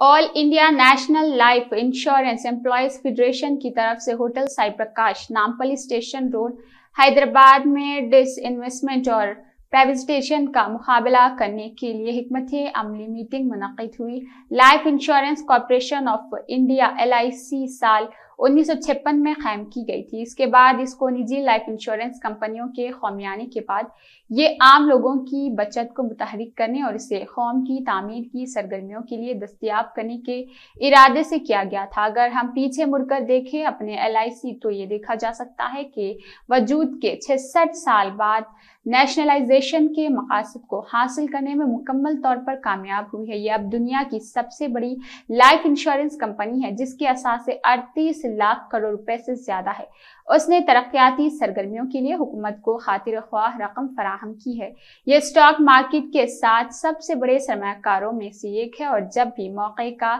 all India National Life Insurance Employees Federation की तरफ से hotel Sai Prakash Nampally station road Hyderabad में डिस इन्वेस्टमेंट और प्राइवेटेशन का मुकाबला करने के लिए हमत अमली मीटिंग मुनद हुई Life Insurance Corporation of India L साल उन्नीस में कायम की गई थी इसके बाद इसको निजी लाइफ इंश्योरेंस कंपनियों के कौमियाने के बाद ये आम लोगों की बचत को मुतहरक करने और इसे कौम की तामीर की सरगर्मियों के लिए दस्तियाब करने के इरादे से किया गया था अगर हम पीछे मुड़कर देखें अपने एल तो ये देखा जा सकता है कि वजूद के छसठ साल बाद नेशनलाइजेशन के मकासद को हासिल करने में मुकम्मल तौर पर कामयाब हुई है यह अब दुनिया की सबसे बड़ी लाइफ इंश्योरेंस कंपनी है जिसके असासे अड़तीस लाख करोड़ रुपए से ज्यादा है उसने तरक्याती सरगर्मियों के लिए हुकूमत को खातिर ख्वाह रकम फराहम की है यह स्टॉक मार्केट के साथ सबसे बड़े सरमाकारों में से एक है और जब भी मौके का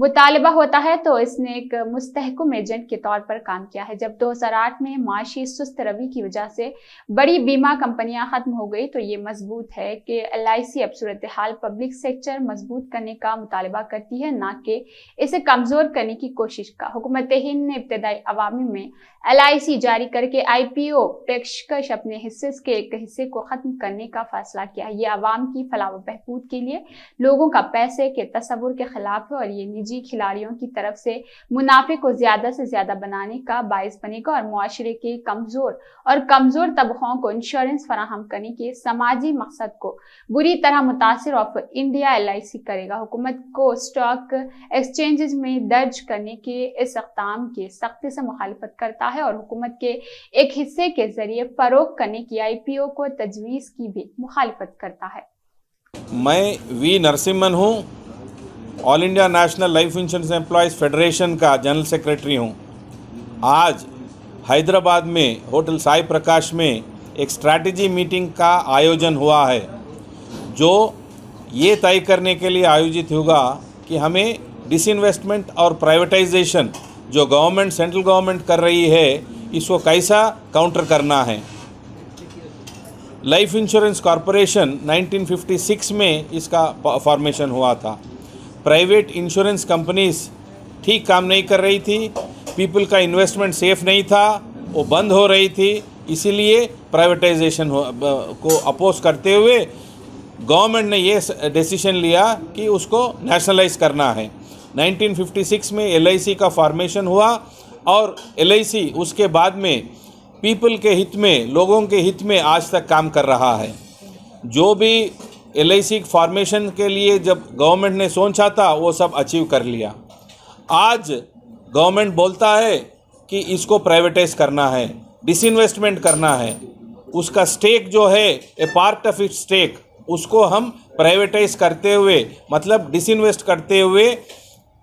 मुतालबा होता है तो इसने एक मुस्तकम एजेंट के तौर पर काम किया है जब दो हजार आठ में माशी सुस्त रवि की वजह से बड़ी बीमा कंपनियां कमियां खत्म हो गई तो ये मजबूत है कि एल आई सी अब सूरत हाल पब्लिक सेक्टर मजबूत करने का मुतालबा करती है ना कि इसे कमज़ोर करने की कोशिश का हुकूमत हिंद ने इब्तदाई अवामी में एल आई सी जारी करके आई पी ओ पेशकश अपने हिस्से के एक हिस्से को ख़त्म करने का फैसला किया ये आवाम की फलाह बहबूद के लिए लोगों का पैसे के तस्वुर के खिलाफ है और ये निजी खिलाड़ियों की तरफ से मुनाफे को ज़्यादा से ज़्यादा बनाने का बायस बनेगा और माशरे के कमज़ोर और कमज़ोर तबकों को इंश्योरेंस फराहम करने के समाजी मकसद को बुरी तरह मुतासर ऑफ इंडिया एल करेगा हुकूमत को स्टॉक एक्सचेंज में दर्ज करने के इस अकदाम के सख्ती से मुखालफत करता है और हुकूमत के एक हिस्से के जरिए फरोग करने की आई पी ओ को तजवीज़ की भी मुखालफत करता है मैं वी नरसिम्हन हूँ All India National Life Insurance Employees Federation का जनरल सेक्रेटरी हूँ आज हैदराबाद में होटल साई प्रकाश में एक स्ट्रैटेजी मीटिंग का आयोजन हुआ है जो ये तय करने के लिए आयोजित होगा कि हमें डिसइन्वेस्टमेंट और प्राइवेटाइजेशन जो गवर्नमेंट सेंट्रल गवर्नमेंट कर रही है इसको कैसा काउंटर करना है लाइफ इंश्योरेंस कॉरपोरेशन 1956 में इसका फॉर्मेशन हुआ था प्राइवेट इंश्योरेंस कंपनीज ठीक काम नहीं कर रही थी पीपल का इन्वेस्टमेंट सेफ नहीं था वो बंद हो रही थी इसीलिए प्राइवेटाइजेशन को अपोज करते हुए गवर्नमेंट ने ये डिसीशन लिया कि उसको नेशनलाइज करना है 1956 में एल का फॉर्मेशन हुआ और एल उसके बाद में पीपल के हित में लोगों के हित में आज तक काम कर रहा है जो भी एल फॉर्मेशन के लिए जब गवर्नमेंट ने सोचा था वो सब अचीव कर लिया आज गवर्नमेंट बोलता है कि इसको प्राइवेटाइज करना है डिसइन्वेस्टमेंट करना है उसका स्टेक जो है a part of it stake उसको हम प्राइवेटाइज करते हुए मतलब डिसइन्वेस्ट करते हुए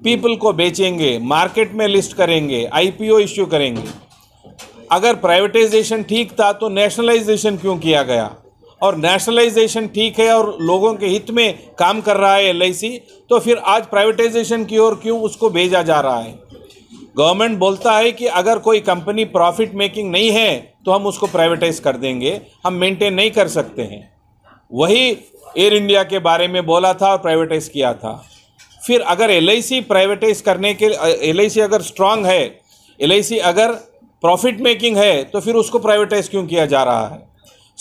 पीपल को बेचेंगे मार्केट में लिस्ट करेंगे आईपीओ इश्यू करेंगे अगर प्राइवेटाइजेशन ठीक था तो नेशनलाइजेशन क्यों किया गया और नेशनलाइजेशन ठीक है और लोगों के हित में काम कर रहा है एल तो फिर आज प्राइवेटाइजेशन की ओर क्यों उसको भेजा जा रहा है गवर्नमेंट बोलता है कि अगर कोई कंपनी प्रॉफिट मेकिंग नहीं है तो हम उसको प्राइवेटाइज कर देंगे हम मेंटेन नहीं कर सकते हैं वही एयर इंडिया के बारे में बोला था और प्राइवेटाइज किया था फिर अगर एल प्राइवेटाइज करने के एल अगर स्ट्रांग है एल अगर प्रॉफिट मेकिंग है तो फिर उसको प्राइवेटाइज क्यों किया जा रहा है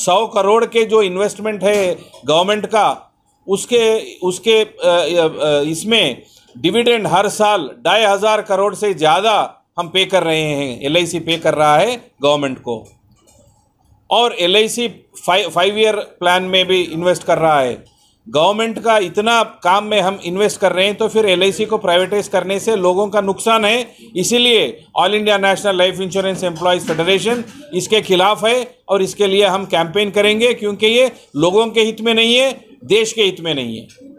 सौ करोड़ के जो इन्वेस्टमेंट है गवर्नमेंट का उसके उसके इसमें डिविडेंड हर साल ढाई हज़ार करोड़ से ज़्यादा हम पे कर रहे हैं एल पे कर रहा है गवर्नमेंट को और L I C five year plan में भी इन्वेस्ट कर रहा है गवर्नमेंट का इतना काम में हम इन्वेस्ट कर रहे हैं तो फिर एल को प्राइवेटाइज करने से लोगों का नुकसान है इसीलिए All India National Life Insurance Employees Federation इसके खिलाफ है और इसके लिए हम कैंपेन करेंगे क्योंकि ये लोगों के हित में नहीं है देश के हित में नहीं है